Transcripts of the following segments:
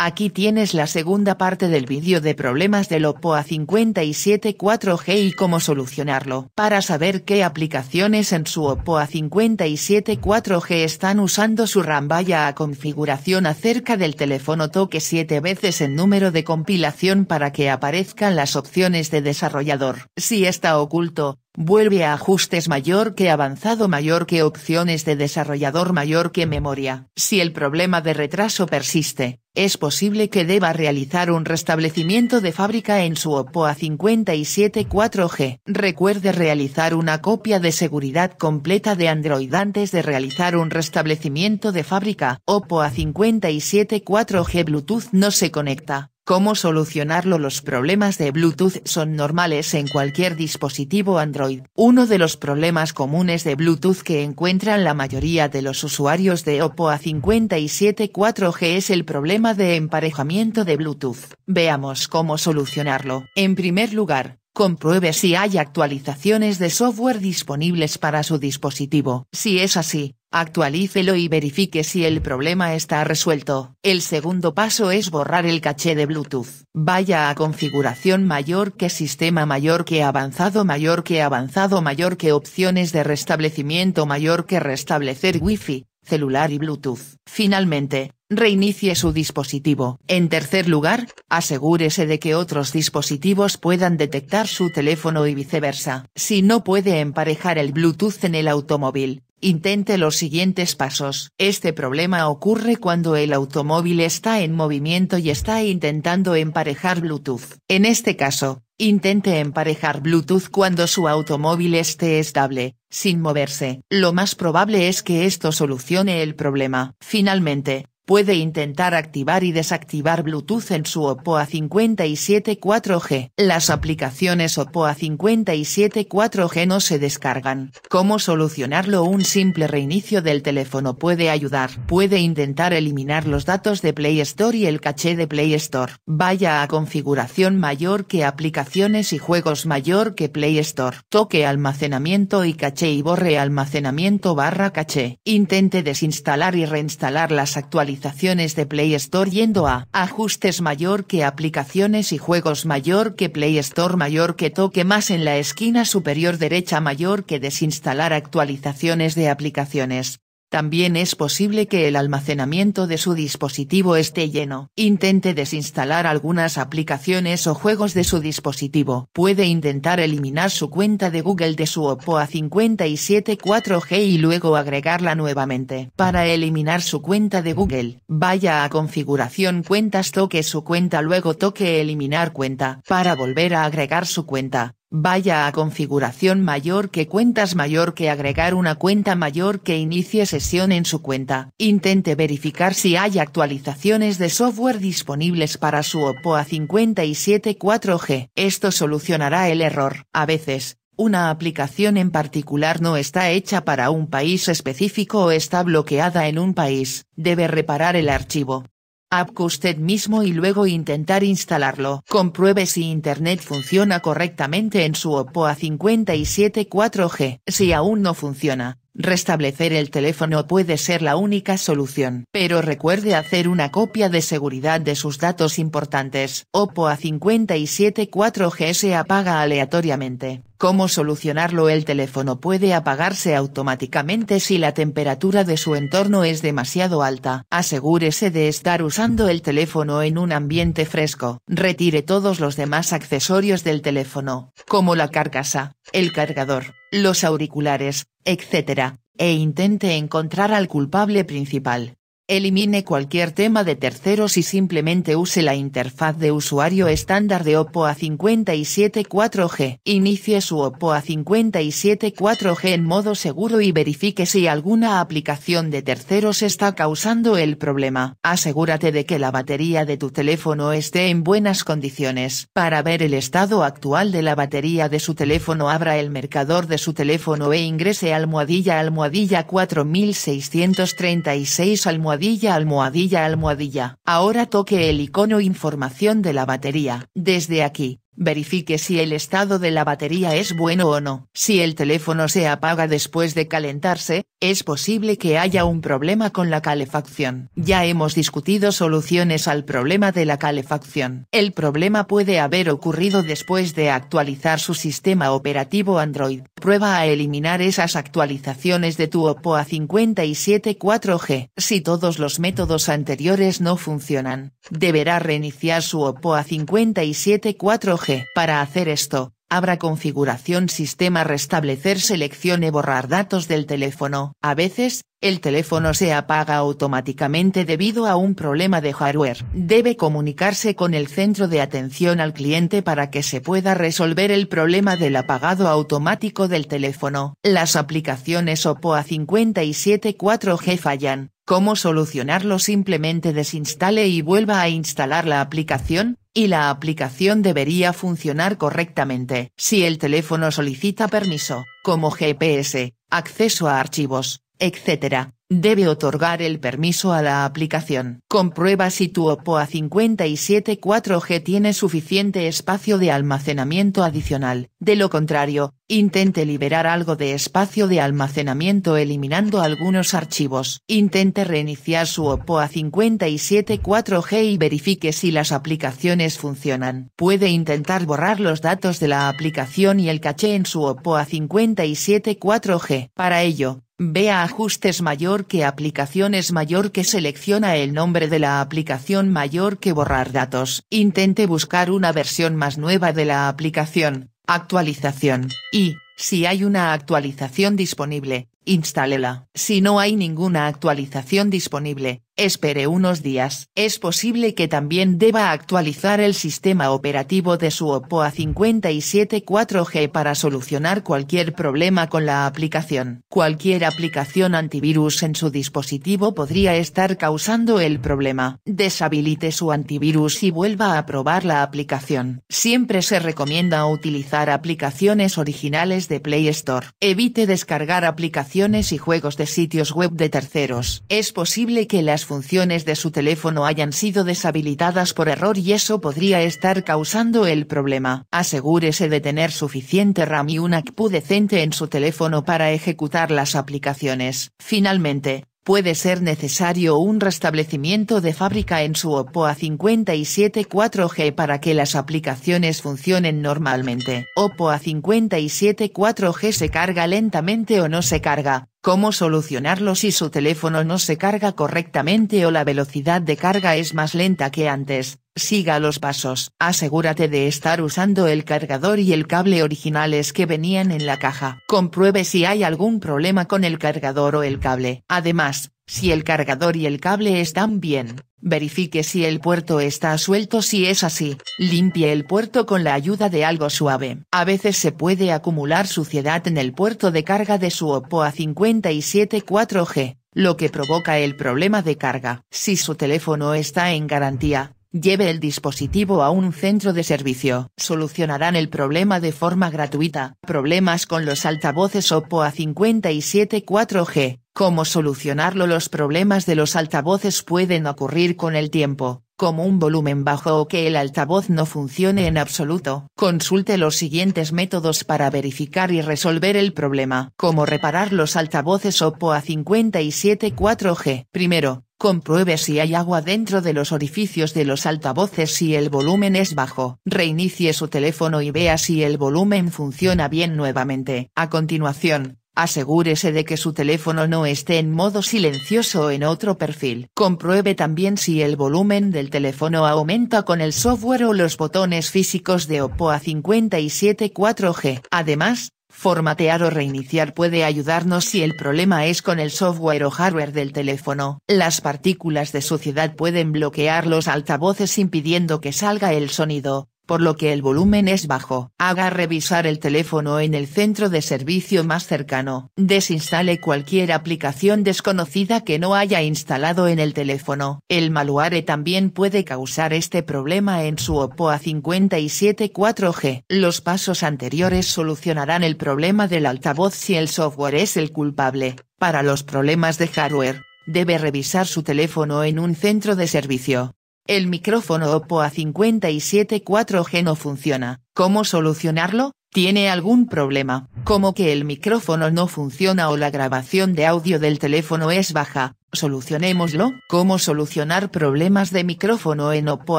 Aquí tienes la segunda parte del vídeo de problemas del OPPO A57 4G y cómo solucionarlo. Para saber qué aplicaciones en su OPPO A57 4G están usando su RAM vaya a configuración acerca del teléfono toque 7 veces en número de compilación para que aparezcan las opciones de desarrollador. Si está oculto, Vuelve a ajustes mayor que avanzado mayor que opciones de desarrollador mayor que memoria. Si el problema de retraso persiste, es posible que deba realizar un restablecimiento de fábrica en su OPPO A57 4G. Recuerde realizar una copia de seguridad completa de Android antes de realizar un restablecimiento de fábrica. OPPO A57 4G Bluetooth no se conecta. Cómo solucionarlo Los problemas de Bluetooth son normales en cualquier dispositivo Android. Uno de los problemas comunes de Bluetooth que encuentran la mayoría de los usuarios de Oppo A57 4G es el problema de emparejamiento de Bluetooth. Veamos cómo solucionarlo. En primer lugar, compruebe si hay actualizaciones de software disponibles para su dispositivo. Si es así, Actualícelo y verifique si el problema está resuelto. El segundo paso es borrar el caché de Bluetooth. Vaya a configuración mayor que sistema mayor que avanzado mayor que avanzado mayor que opciones de restablecimiento mayor que restablecer Wi-Fi, celular y Bluetooth. Finalmente, reinicie su dispositivo. En tercer lugar, asegúrese de que otros dispositivos puedan detectar su teléfono y viceversa. Si no puede emparejar el Bluetooth en el automóvil, Intente los siguientes pasos. Este problema ocurre cuando el automóvil está en movimiento y está intentando emparejar Bluetooth. En este caso, Intente emparejar Bluetooth cuando su automóvil esté estable, sin moverse. Lo más probable es que esto solucione el problema. Finalmente, puede intentar activar y desactivar Bluetooth en su OPPO A57 4G. Las aplicaciones OPPO A57 4G no se descargan. ¿Cómo solucionarlo? Un simple reinicio del teléfono puede ayudar. Puede intentar eliminar los datos de Play Store y el caché de Play Store. Vaya a configuración mayor que aplicaciones y juegos mayor que Play Store. Toque almacenamiento y caché y borre almacenamiento barra caché. Intente desinstalar y reinstalar las actualizaciones actualizaciones de Play Store yendo a ajustes mayor que aplicaciones y juegos mayor que Play Store mayor que toque más en la esquina superior derecha mayor que desinstalar actualizaciones de aplicaciones. También es posible que el almacenamiento de su dispositivo esté lleno. Intente desinstalar algunas aplicaciones o juegos de su dispositivo. Puede intentar eliminar su cuenta de Google de su Oppo A57 4G y luego agregarla nuevamente. Para eliminar su cuenta de Google, vaya a Configuración Cuentas toque su cuenta luego toque Eliminar cuenta. Para volver a agregar su cuenta, Vaya a configuración mayor que cuentas mayor que agregar una cuenta mayor que inicie sesión en su cuenta. Intente verificar si hay actualizaciones de software disponibles para su OPPO A57 4G. Esto solucionará el error. A veces, una aplicación en particular no está hecha para un país específico o está bloqueada en un país. Debe reparar el archivo app usted mismo y luego intentar instalarlo. Compruebe si Internet funciona correctamente en su Oppo A57 4G. Si aún no funciona, restablecer el teléfono puede ser la única solución. Pero recuerde hacer una copia de seguridad de sus datos importantes. Oppo A57 4G se apaga aleatoriamente. ¿Cómo solucionarlo? El teléfono puede apagarse automáticamente si la temperatura de su entorno es demasiado alta. Asegúrese de estar usando el teléfono en un ambiente fresco. Retire todos los demás accesorios del teléfono, como la carcasa, el cargador, los auriculares, etc., e intente encontrar al culpable principal. Elimine cualquier tema de terceros y simplemente use la interfaz de usuario estándar de Oppo A57 4G. Inicie su Oppo A57 4G en modo seguro y verifique si alguna aplicación de terceros está causando el problema. Asegúrate de que la batería de tu teléfono esté en buenas condiciones. Para ver el estado actual de la batería de su teléfono abra el mercador de su teléfono e ingrese almohadilla almohadilla 4636 almohadilla almohadilla almohadilla almohadilla. Ahora toque el icono información de la batería. Desde aquí, Verifique si el estado de la batería es bueno o no. Si el teléfono se apaga después de calentarse, es posible que haya un problema con la calefacción. Ya hemos discutido soluciones al problema de la calefacción. El problema puede haber ocurrido después de actualizar su sistema operativo Android. Prueba a eliminar esas actualizaciones de tu OPPO A57 4G. Si todos los métodos anteriores no funcionan, deberá reiniciar su OPPO A57 4G para hacer esto, abra configuración sistema restablecer seleccione borrar datos del teléfono. A veces, el teléfono se apaga automáticamente debido a un problema de hardware. Debe comunicarse con el centro de atención al cliente para que se pueda resolver el problema del apagado automático del teléfono. Las aplicaciones OPPO A57 g fallan. ¿Cómo solucionarlo? Simplemente desinstale y vuelva a instalar la aplicación, y la aplicación debería funcionar correctamente si el teléfono solicita permiso, como GPS, acceso a archivos, etc. Debe otorgar el permiso a la aplicación. Comprueba si tu OPPO A57 4G tiene suficiente espacio de almacenamiento adicional. De lo contrario, intente liberar algo de espacio de almacenamiento eliminando algunos archivos. Intente reiniciar su OPPO A57 4G y verifique si las aplicaciones funcionan. Puede intentar borrar los datos de la aplicación y el caché en su OPPO A57 4G. Para ello, Vea ajustes mayor que aplicaciones mayor que selecciona el nombre de la aplicación mayor que borrar datos. Intente buscar una versión más nueva de la aplicación, actualización, y, si hay una actualización disponible, instálela. Si no hay ninguna actualización disponible, Espere unos días. Es posible que también deba actualizar el sistema operativo de su OPPO A57 4G para solucionar cualquier problema con la aplicación. Cualquier aplicación antivirus en su dispositivo podría estar causando el problema. Deshabilite su antivirus y vuelva a probar la aplicación. Siempre se recomienda utilizar aplicaciones originales de Play Store. Evite descargar aplicaciones y juegos de sitios web de terceros. Es posible que las funciones de su teléfono hayan sido deshabilitadas por error y eso podría estar causando el problema. Asegúrese de tener suficiente RAM y una ACPU decente en su teléfono para ejecutar las aplicaciones. Finalmente, puede ser necesario un restablecimiento de fábrica en su Oppo A57 4G para que las aplicaciones funcionen normalmente. Oppo A57 4G se carga lentamente o no se carga, cómo solucionarlo si su teléfono no se carga correctamente o la velocidad de carga es más lenta que antes, Siga los pasos. Asegúrate de estar usando el cargador y el cable originales que venían en la caja. Compruebe si hay algún problema con el cargador o el cable. Además, si el cargador y el cable están bien, verifique si el puerto está suelto. Si es así, limpie el puerto con la ayuda de algo suave. A veces se puede acumular suciedad en el puerto de carga de su OPPO A57 4G, lo que provoca el problema de carga. Si su teléfono está en garantía, lleve el dispositivo a un centro de servicio. Solucionarán el problema de forma gratuita. Problemas con los altavoces OPPO A57 4G. ¿Cómo solucionarlo? Los problemas de los altavoces pueden ocurrir con el tiempo, como un volumen bajo o que el altavoz no funcione en absoluto. Consulte los siguientes métodos para verificar y resolver el problema. ¿Cómo reparar los altavoces OPPO A57 4G? Primero, Compruebe si hay agua dentro de los orificios de los altavoces si el volumen es bajo. Reinicie su teléfono y vea si el volumen funciona bien nuevamente. A continuación, asegúrese de que su teléfono no esté en modo silencioso en otro perfil. Compruebe también si el volumen del teléfono aumenta con el software o los botones físicos de OPPO A57 4G. Además, Formatear o reiniciar puede ayudarnos si el problema es con el software o hardware del teléfono. Las partículas de suciedad pueden bloquear los altavoces impidiendo que salga el sonido, por lo que el volumen es bajo. Haga revisar el teléfono en el centro de servicio más cercano. Desinstale cualquier aplicación desconocida que no haya instalado en el teléfono. El malware también puede causar este problema en su OPPO A57 4G. Los pasos anteriores solucionarán el problema del altavoz si el software es el culpable. Para los problemas de hardware, debe revisar su teléfono en un centro de servicio. El micrófono Oppo A57 4G no funciona. ¿Cómo solucionarlo? ¿Tiene algún problema? Como que el micrófono no funciona o la grabación de audio del teléfono es baja. Solucionémoslo. ¿Cómo solucionar problemas de micrófono en Oppo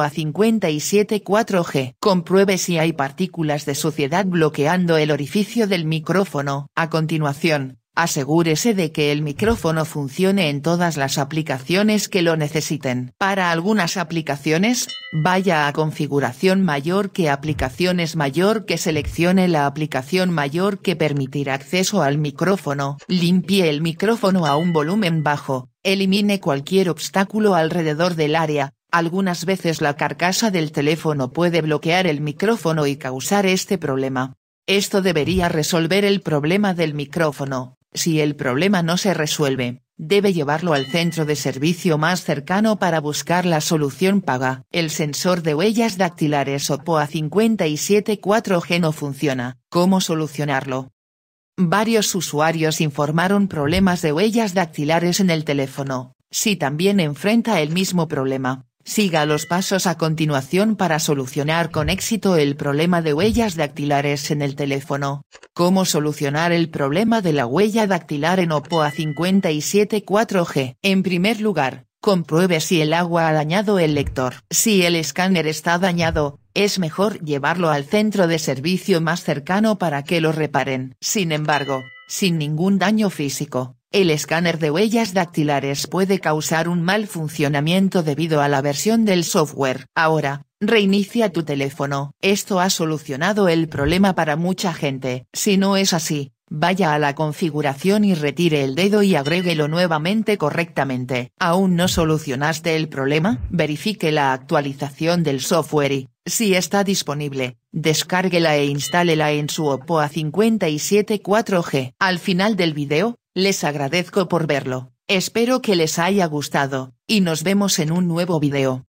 A57 4G? Compruebe si hay partículas de suciedad bloqueando el orificio del micrófono. A continuación, Asegúrese de que el micrófono funcione en todas las aplicaciones que lo necesiten. Para algunas aplicaciones, vaya a configuración mayor que aplicaciones mayor que seleccione la aplicación mayor que permitirá acceso al micrófono. Limpie el micrófono a un volumen bajo, elimine cualquier obstáculo alrededor del área, algunas veces la carcasa del teléfono puede bloquear el micrófono y causar este problema. Esto debería resolver el problema del micrófono. Si el problema no se resuelve, debe llevarlo al centro de servicio más cercano para buscar la solución paga. El sensor de huellas dactilares OPOA 574G no funciona. ¿Cómo solucionarlo? Varios usuarios informaron problemas de huellas dactilares en el teléfono, si también enfrenta el mismo problema. Siga los pasos a continuación para solucionar con éxito el problema de huellas dactilares en el teléfono. ¿Cómo solucionar el problema de la huella dactilar en OPPO A57 4G? En primer lugar, compruebe si el agua ha dañado el lector. Si el escáner está dañado, es mejor llevarlo al centro de servicio más cercano para que lo reparen. Sin embargo, sin ningún daño físico, el escáner de huellas dactilares puede causar un mal funcionamiento debido a la versión del software. Ahora, reinicia tu teléfono. Esto ha solucionado el problema para mucha gente. Si no es así, vaya a la configuración y retire el dedo y agréguelo nuevamente correctamente. ¿Aún no solucionaste el problema? Verifique la actualización del software y, si está disponible, descárguela e instálela en su OPPO A57 4G. Al final del video, les agradezco por verlo, espero que les haya gustado, y nos vemos en un nuevo video.